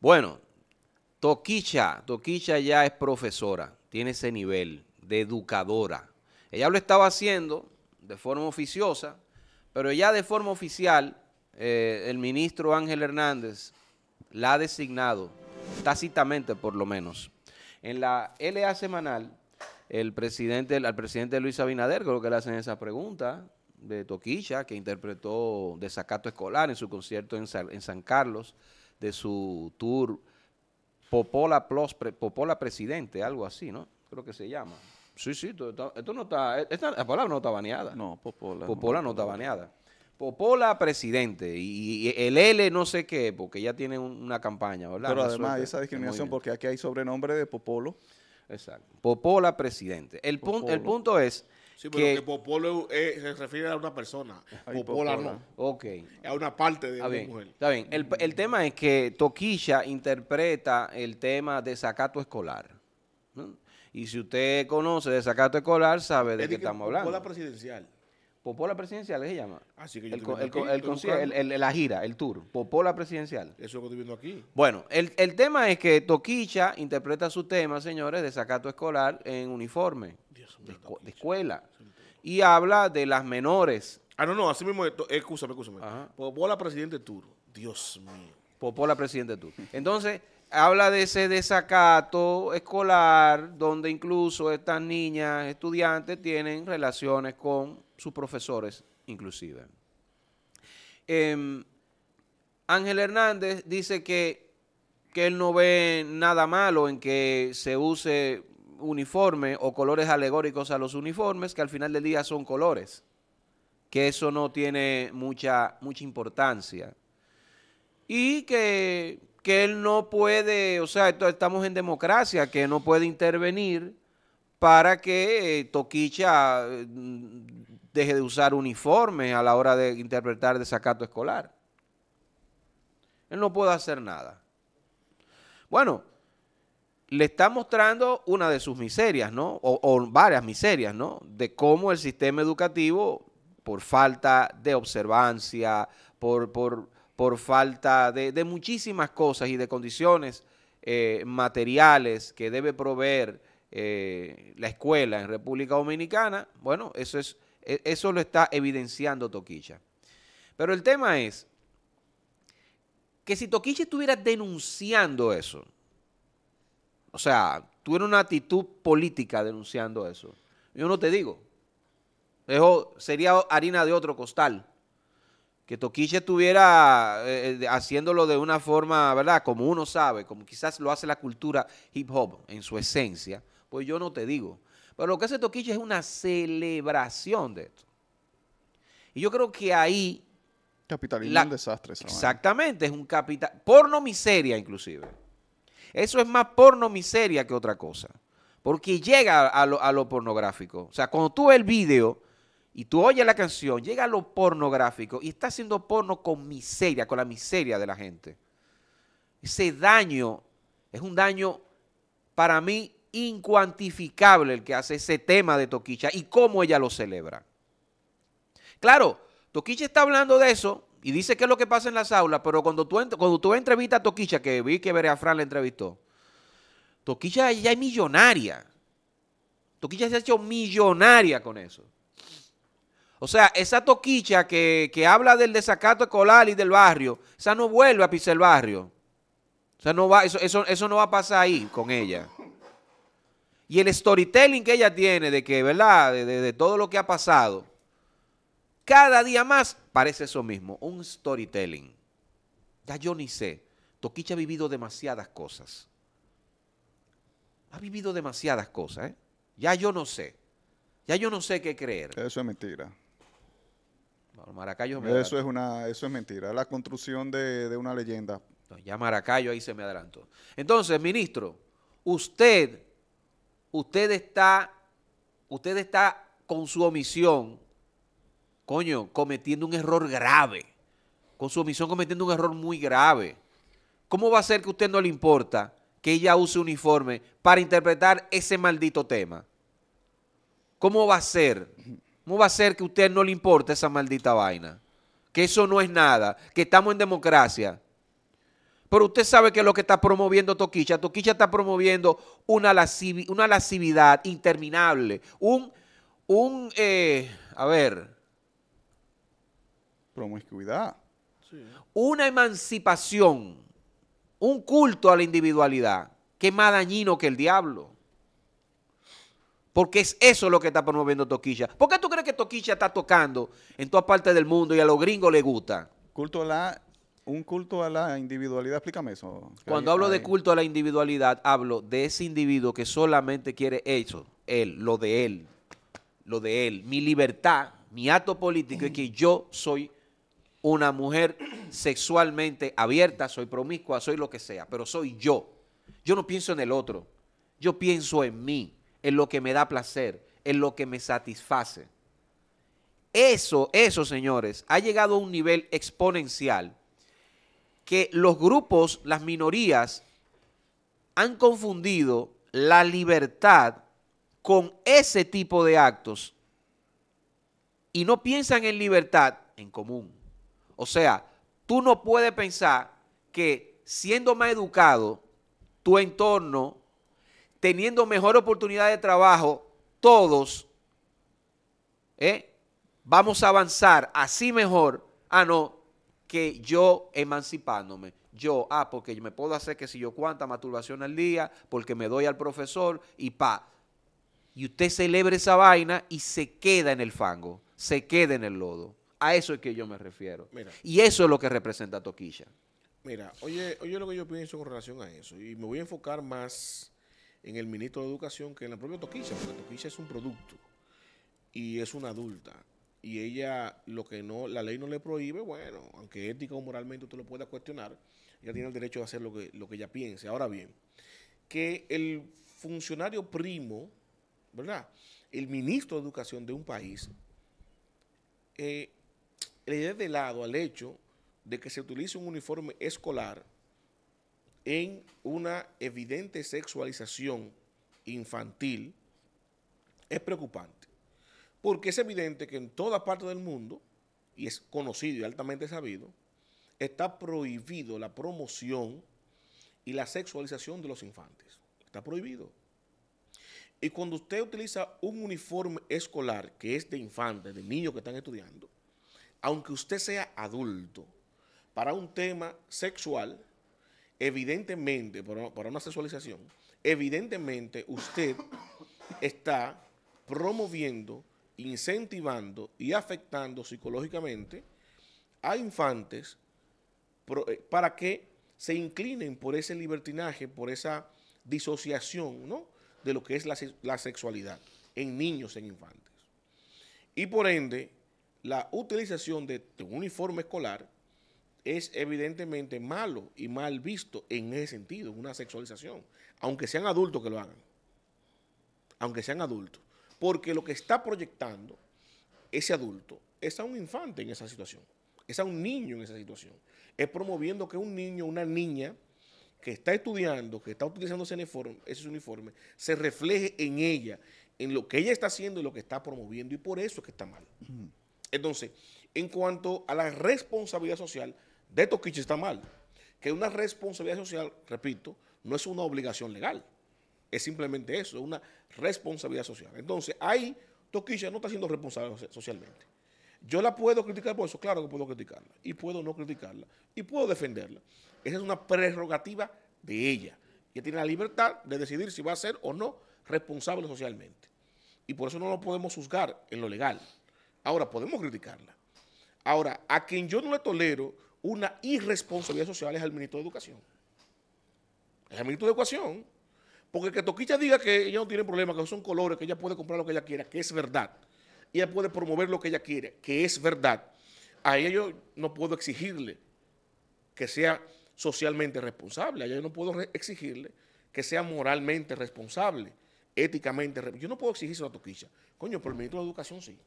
Bueno, Toquicha, Toquicha ya es profesora, tiene ese nivel de educadora. Ella lo estaba haciendo de forma oficiosa, pero ya de forma oficial eh, el ministro Ángel Hernández la ha designado, tácitamente por lo menos. En la LA semanal, el presidente, al presidente Luis Abinader, creo que le hacen esa pregunta, de Toquicha, que interpretó Desacato Escolar en su concierto en San Carlos, de su tour Popola, Plus, Popola Presidente, algo así, ¿no? Creo que se llama. Sí, sí, esto, no está, esta palabra no está baneada. No, Popola. Popola no, está baneada. Popola presidente y, el L no sé qué, porque ya tiene una campaña, ¿verdad? Pero además esa discriminación, porque aquí hay sobrenombre de Popolo. Exacto. Popola presidente. El, el punto es Sí, pero que, Popolo se refiere a una persona. Popola, no. Ok. A una parte de una mujer. Está bien. El, el, tema es que Toquilla interpreta el tema de sacato escolar. Y si usted conoce de sacato escolar, sabe de qué estamos hablando. Popola presidencial. Popola presidencial, ¿qué se llama? Así ah, que yo el, el, la gira, el tour, Popola presidencial. Eso que estoy viendo aquí. Bueno, el, tema es que Toquicha interpreta su tema, señores, de sacato escolar en uniforme Dios de, de, escuela. Y habla de las menores. Ah, no, no, así mismo, escúchame, escúchame. Popola presidente tour, Dios mío. Popola presidente tour. Entonces habla de ese desacato escolar donde incluso estas niñas estudiantes tienen relaciones con sus profesores inclusive. Em, Ángel Hernández dice que, él no ve nada malo en que se use uniforme o colores alegóricos a los uniformes, que al final del día son colores, que eso no tiene mucha, mucha importancia. Y que que él no puede, o sea, estamos en democracia, que no puede intervenir para que eh, Toquicha mm, deje de usar uniforme a la hora de interpretar desacato escolar. Él no puede hacer nada. Bueno, le está mostrando una de sus miserias, ¿no? O, varias miserias, ¿no? De cómo el sistema educativo, por falta de observancia, por por falta de, muchísimas cosas y de condiciones eh, materiales que debe proveer eh, la escuela en República Dominicana, bueno, eso, es, e, eso lo está evidenciando Toquilla. Pero el tema es que si Toquilla estuviera denunciando eso, o sea, tuviera una actitud política denunciando eso, yo no te digo, eso sería harina de otro costal que Toquiche estuviera eh, eh, haciéndolo de una forma, ¿verdad? Como uno sabe, como quizás lo hace la cultura hip hop en su esencia, pues yo no te digo. Pero lo que hace Toquiche es una celebración de esto. Y yo creo que ahí... Capitalismo es un desastre. exactamente, es un capital... Porno miseria inclusive. Eso es más porno miseria que otra cosa. Porque llega a lo, a lo pornográfico. O sea, cuando tú ves el video y tú oyes la canción, llega a lo pornográfico y está haciendo porno con miseria, con la miseria de la gente. Ese daño es un daño para mí incuantificable el que hace ese tema de Toquicha y cómo ella lo celebra. Claro, Toquicha está hablando de eso y dice que es lo que pasa en las aulas, pero cuando tú, cuando tú entrevistas a Toquicha, que vi que Berea Fran la entrevistó, Toquicha ya es millonaria. Toquicha se ha hecho millonaria con eso. O sea, esa toquicha que, habla del desacato escolar y del barrio, esa no vuelve a pisar el barrio. O sea, no va, eso, eso, no va a pasar ahí con ella. Y el storytelling que ella tiene de que, ¿verdad? De, de, de, todo lo que ha pasado, cada día más parece eso mismo, un storytelling. Ya yo ni sé. Toquicha ha vivido demasiadas cosas. Ha vivido demasiadas cosas, ¿eh? Ya yo no sé. Ya yo no sé qué creer. Eso es mentira. Maracayo Eso es una, eso es mentira, la construcción de, una leyenda. ya Maracayo ahí se me adelantó. Entonces, ministro, usted, usted está, usted está con su omisión, coño, cometiendo un error grave. Con su omisión cometiendo un error muy grave. ¿Cómo va a ser que a usted no le importa que ella use uniforme para interpretar ese maldito tema? ¿Cómo va a ser? ¿Cómo va a ser que a usted no le importa esa maldita vaina? Que eso no es nada, que estamos en democracia. Pero usted sabe que lo que está promoviendo Toquicha. Toquicha está promoviendo una, lascividad interminable. Un, un eh, a ver. Promiscuidad. Una emancipación. Un culto a la individualidad. Que es más dañino que el diablo. Porque es eso lo que está promoviendo Toquilla. ¿Por qué tú crees que Toquilla está tocando en todas partes del mundo y a los gringos le gusta? Culto a la, un culto a la individualidad, explícame eso. Cuando hablo de culto a la individualidad, hablo de ese individuo que solamente quiere eso, él, lo de él, lo de él. Mi libertad, mi acto político es que yo soy una mujer sexualmente abierta, soy promiscua, soy lo que sea, pero soy yo. Yo no pienso en el otro, yo pienso en mí en lo que me da placer, en lo que me satisface. Eso, eso, señores, ha llegado a un nivel exponencial que los grupos, las minorías, han confundido la libertad con ese tipo de actos y no piensan en libertad en común. O sea, tú no puedes pensar que siendo más educado, tu entorno teniendo mejor oportunidad de trabajo, todos ¿eh? vamos a avanzar así mejor. Ah, no, que yo emancipándome. Yo, ah, porque me puedo hacer que si yo cuánta masturbación al día, porque me doy al profesor y pa. Y usted celebre esa vaina y se queda en el fango, se queda en el lodo. A eso es que yo me refiero. y eso es lo que representa Toquilla. Mira, oye, oye lo que yo pienso con relación a eso. Y me voy a enfocar más en el ministro de Educación que en la propia Toquilla, porque Toquisha es un producto y es una adulta. Y ella, lo que no, la ley no le prohíbe, bueno, aunque ética o moralmente usted lo pueda cuestionar, ella tiene el derecho de hacer lo que, ella piense. Ahora bien, que el funcionario primo, ¿verdad? El ministro de Educación de un país eh, le dé de lado al hecho de que se utilice un uniforme escolar en una evidente sexualización infantil es preocupante. Porque es evidente que en toda parte del mundo, y es conocido y altamente sabido, está prohibido la promoción y la sexualización de los infantes. Está prohibido. Y cuando usted utiliza un uniforme escolar que es de infantes, de niños que están estudiando, aunque usted sea adulto, para un tema sexual, evidentemente, para una sexualización, evidentemente usted está promoviendo, incentivando y afectando psicológicamente a infantes eh, para que se inclinen por ese libertinaje, por esa disociación ¿no? de lo que es la, sexualidad en niños, en infantes. Y por ende, la utilización de, de un uniforme escolar es evidentemente malo y mal visto en ese sentido, una sexualización, aunque sean adultos que lo hagan, aunque sean adultos, porque lo que está proyectando ese adulto es a un infante en esa situación, es a un niño en esa situación, es promoviendo que un niño, una niña que está estudiando, que está utilizando ese uniforme, ese uniforme se refleje en ella, en lo que ella está haciendo y lo que está promoviendo, y por eso es que está mal. Entonces, en cuanto a la responsabilidad social, de Toquichi está mal. Que una responsabilidad social, repito, no es una obligación legal. Es simplemente eso, una responsabilidad social. Entonces, ahí Toquicha no está siendo responsable socialmente. Yo la puedo criticar por eso, claro que puedo criticarla. Y puedo no criticarla. Y puedo defenderla. Esa es una prerrogativa de ella. Ella tiene la libertad de decidir si va a ser o no responsable socialmente. Y por eso no lo podemos juzgar en lo legal. Ahora, podemos criticarla. Ahora, a quien yo no le tolero una irresponsabilidad social es al ministro de Educación. Es al ministro de Educación. Porque que Toquicha diga que ella no tiene problema, que son colores, que ella puede comprar lo que ella quiera, que es verdad. Y ella puede promover lo que ella quiere, que es verdad. A ella yo no puedo exigirle que sea socialmente responsable. A ella yo no puedo exigirle que sea moralmente responsable, éticamente responsable. Yo no puedo exigir eso a Toquicha. Coño, pero el ministro de Educación sí.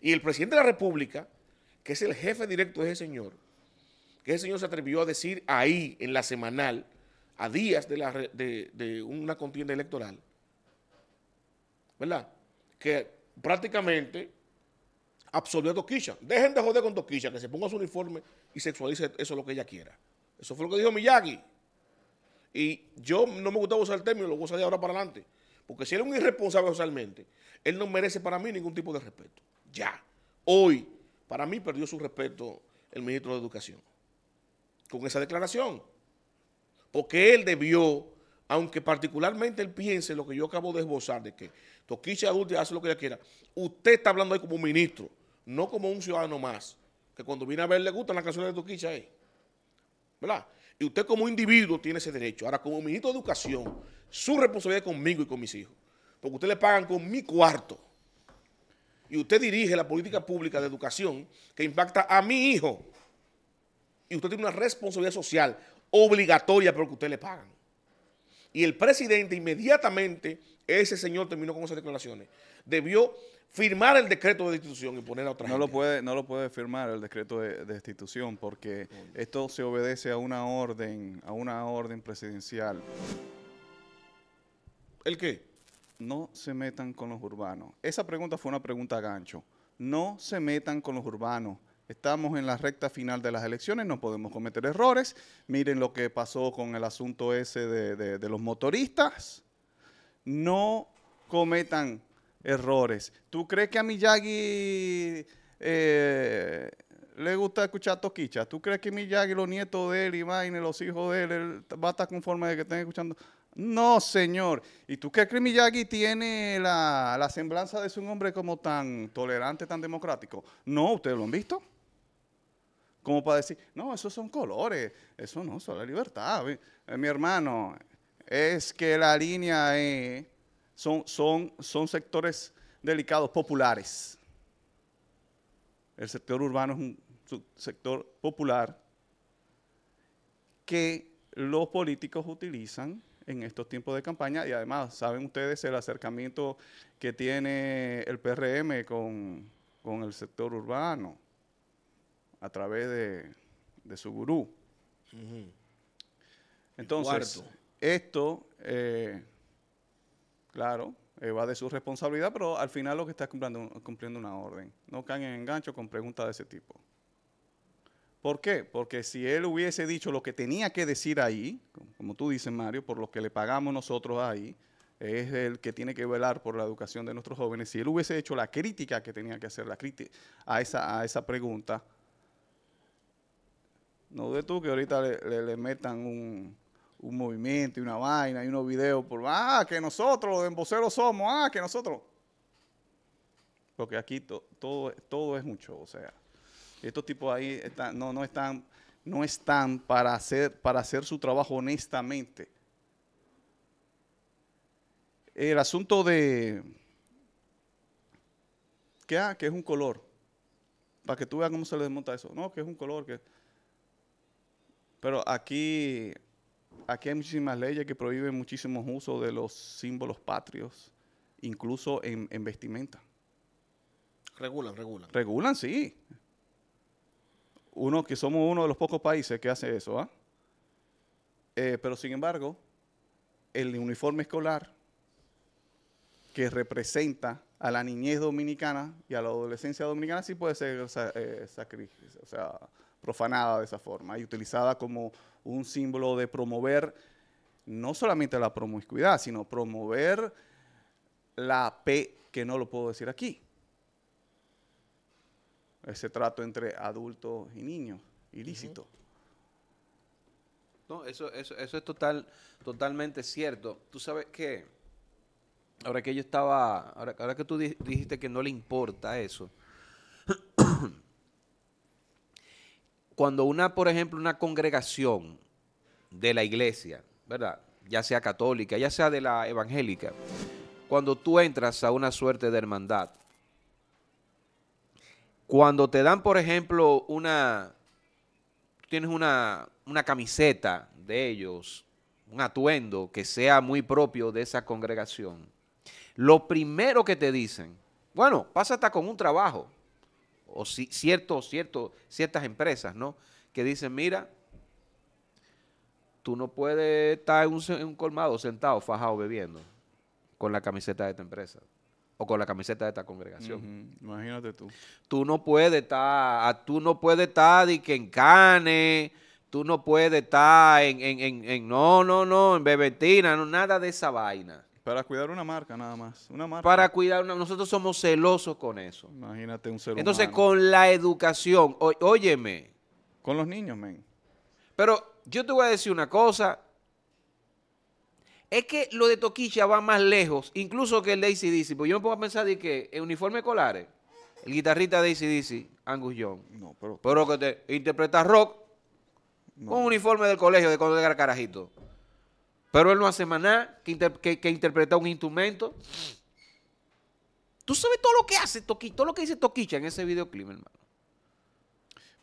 Y el presidente de la República que es el jefe directo de ese señor, que ese señor se atrevió a decir ahí, en la semanal, a días de, una contienda electoral, ¿verdad? Que prácticamente absolvió a Toquilla. Dejen de joder con Toquilla, que se ponga su uniforme y sexualice eso lo que ella quiera. Eso fue lo que dijo Miyagi. Y yo no me gustaba usar el término, lo voy a usar de ahora para adelante. Porque si él es un irresponsable socialmente, él no merece para mí ningún tipo de respeto. Ya. Hoy, para mí perdió su respeto el ministro de Educación con esa declaración. Porque él debió, aunque particularmente él piense lo que yo acabo de esbozar, de que Toquiche adulto hace lo que ella quiera, usted está hablando ahí como ministro, no como un ciudadano más, que cuando viene a ver le gustan las canciones de Toquicha ahí. ¿Verdad? Y usted como individuo tiene ese derecho. Ahora, como ministro de Educación, su responsabilidad es conmigo y con mis hijos. Porque ustedes le pagan con mi cuarto y usted dirige la política pública de educación que impacta a mi hijo, y usted tiene una responsabilidad social obligatoria porque usted le pagan. Y el presidente inmediatamente, ese señor terminó con esas declaraciones, debió firmar el decreto de destitución y poner a otra no Lo puede, no lo puede firmar el decreto de, destitución porque esto se obedece a una orden, a una orden presidencial. ¿El qué? no se metan con los urbanos. Esa pregunta fue una pregunta gancho. No se metan con los urbanos. Estamos en la recta final de las elecciones, no podemos cometer errores. Miren lo que pasó con el asunto ese de, los motoristas. No cometan errores. ¿Tú crees que a Miyagi eh, le gusta escuchar toquichas? ¿Tú crees que Miyagi, los nietos de él, y los hijos de él va a estar conforme de que estén escuchando? No, señor. ¿Y tú qué que Miyagi tiene la, la semblanza de ser un hombre como tan tolerante, tan democrático? No, ustedes lo han visto. Como para decir, no, esos son colores, eso no, eso es la libertad. Eh, mi, hermano, es que la línea es, son, son, son sectores delicados, populares. El sector urbano es un sector popular que los políticos utilizan en estos tiempos de campaña y además saben ustedes el acercamiento que tiene el PRM con, el sector urbano a través de, su gurú. Entonces, esto, eh, claro, eh, va de su responsabilidad, pero al final lo que está cumpliendo, cumpliendo una orden. No caen en engancho con preguntas de ese tipo. ¿Por qué? Porque si él hubiese dicho lo que tenía que decir ahí, como tú dices, Mario, por lo que le pagamos nosotros ahí, es el que tiene que velar por la educación de nuestros jóvenes. Si él hubiese hecho la crítica que tenía que hacer la crítica a esa, a esa pregunta, no de tú que ahorita le, metan un, movimiento y una vaina y unos videos por, ah, que nosotros los emboceros somos, ah, que nosotros. Porque aquí todo, todo es mucho, o sea. Estos tipos ahí no, no están, no están para, hacer, para hacer su trabajo honestamente. El asunto de... ¿Qué? Ah, que es un color. Para que tú veas cómo se le desmonta eso. No, que es un color. que Pero aquí, aquí hay muchísimas leyes que prohíben muchísimos usos de los símbolos patrios, incluso en, en vestimenta. Regulan, regulan. Regulan, sí uno que somos uno de los pocos países que hace eso, ¿ah? eh, pero sin embargo, el uniforme escolar que representa a la niñez dominicana y a la adolescencia dominicana sí puede ser eh, o sea, profanada de esa forma y utilizada como un símbolo de promover no solamente la promiscuidad, sino promover la P, que no lo puedo decir aquí, ese trato entre adultos y niños, ilícito. No, eso, eso, eso es total, totalmente cierto. Tú sabes que, ahora que yo estaba, ahora, que tú dijiste que no le importa eso, cuando una, por ejemplo, una congregación de la iglesia, ¿verdad? Ya sea católica, ya sea de la evangélica, cuando tú entras a una suerte de hermandad, cuando te dan, por ejemplo, una, tienes una, una camiseta de ellos, un atuendo que sea muy propio de esa congregación, lo primero que te dicen, bueno, pasa hasta con un trabajo, o si, cierto, cierto, ciertas empresas, ¿no? Que dicen, mira, tú no puedes estar en un, un colmado sentado, fajado, bebiendo con la camiseta de esta empresa con la camiseta de esta congregación. Imagínate tú. Tú no puedes estar, ah, tú no puedes estar y que en Cane, tú no puedes estar en, en, en, no, no, no, en Bebetina, no, nada de esa vaina. Para cuidar una marca nada más. Una marca. Para cuidar una, nosotros somos celosos con eso. Imagínate un celoso Entonces con la educación, óyeme. Con los niños, men. Pero yo te voy a decir una cosa es que lo de Toquicha va más lejos, incluso que el de ACDC. Porque yo me pongo a pensar de que el uniforme colares, el guitarrista de ACDC, Angus Young. No, pero. Pero que te interpreta rock con un uniforme del colegio de cuando era carajito. Pero él no hace maná que, interpreta un instrumento. Tú sabes todo lo que hace Toquicha, todo lo que dice Toquicha en ese videoclip, hermano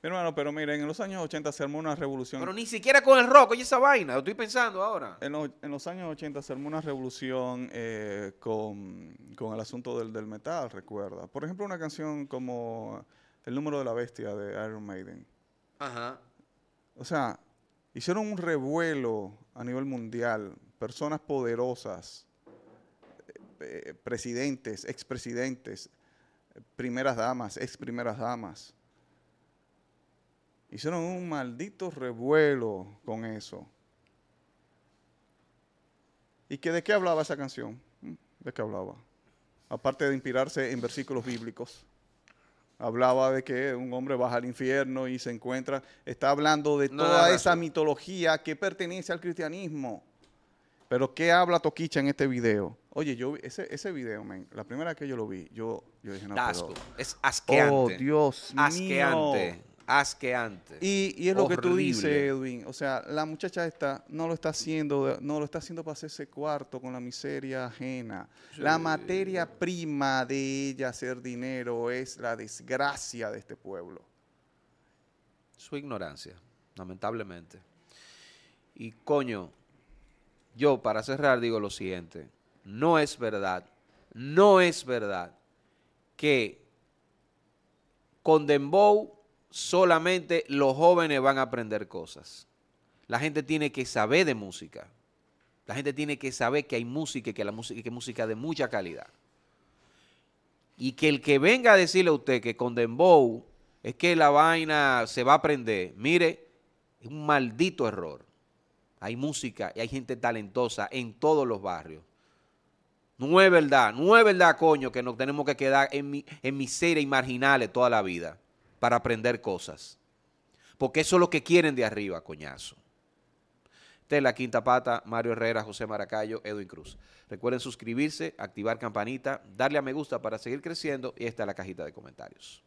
hermano, pero miren, en los años 80 se armó una revolución. Pero ni siquiera con el rock, oye esa vaina, lo estoy pensando ahora. En, los años 80 se armó una revolución eh, con, el asunto del, metal, recuerda. Por ejemplo, una canción como El número de la bestia de Iron Maiden. Ajá. O sea, hicieron un revuelo a nivel mundial, personas poderosas, eh, eh, presidentes, expresidentes, primeras damas, ex primeras damas Hicieron un maldito revuelo con eso. ¿Y de qué hablaba esa canción? Mm, ¿De qué hablaba? Aparte de inspirarse en versículos bíblicos. Hablaba de que un hombre baja al infierno y se encuentra. Está hablando de toda esa mitología que pertenece al cristianismo. Pero ¿qué habla Toquicha en este video? Oye, yo ese, ese video, la primera vez que yo lo vi, yo, yo dije, no, Es asqueante. Oh, Dios asqueante. mío haz que antes. Y, es lo que tú dices, Edwin. O sea, la muchacha esta no lo está haciendo, no lo está haciendo para hacerse cuarto con la miseria ajena. La materia prima de ella hacer dinero es la desgracia de este pueblo. Su ignorancia, lamentablemente. Y coño, yo para cerrar digo lo siguiente. No es verdad, no es verdad que con solamente los jóvenes van a aprender cosas. La gente tiene que saber de música. La gente tiene que saber que hay música y que la música es música de mucha calidad. Y que el que venga a decirle a usted que con Dembow es que la vaina se va a aprender, mire, es un maldito error. Hay música y hay gente talentosa en todos los barrios. No es verdad, no es verdad, coño, que nos tenemos que quedar en, en miseria y marginales toda la vida para aprender cosas. Porque eso es lo que quieren de arriba, coñazo. Tela, quinta pata, Mario Herrera, José Maracayo, Edwin Cruz. Recuerden suscribirse, activar campanita, darle a me gusta para seguir creciendo y esta es la cajita de comentarios.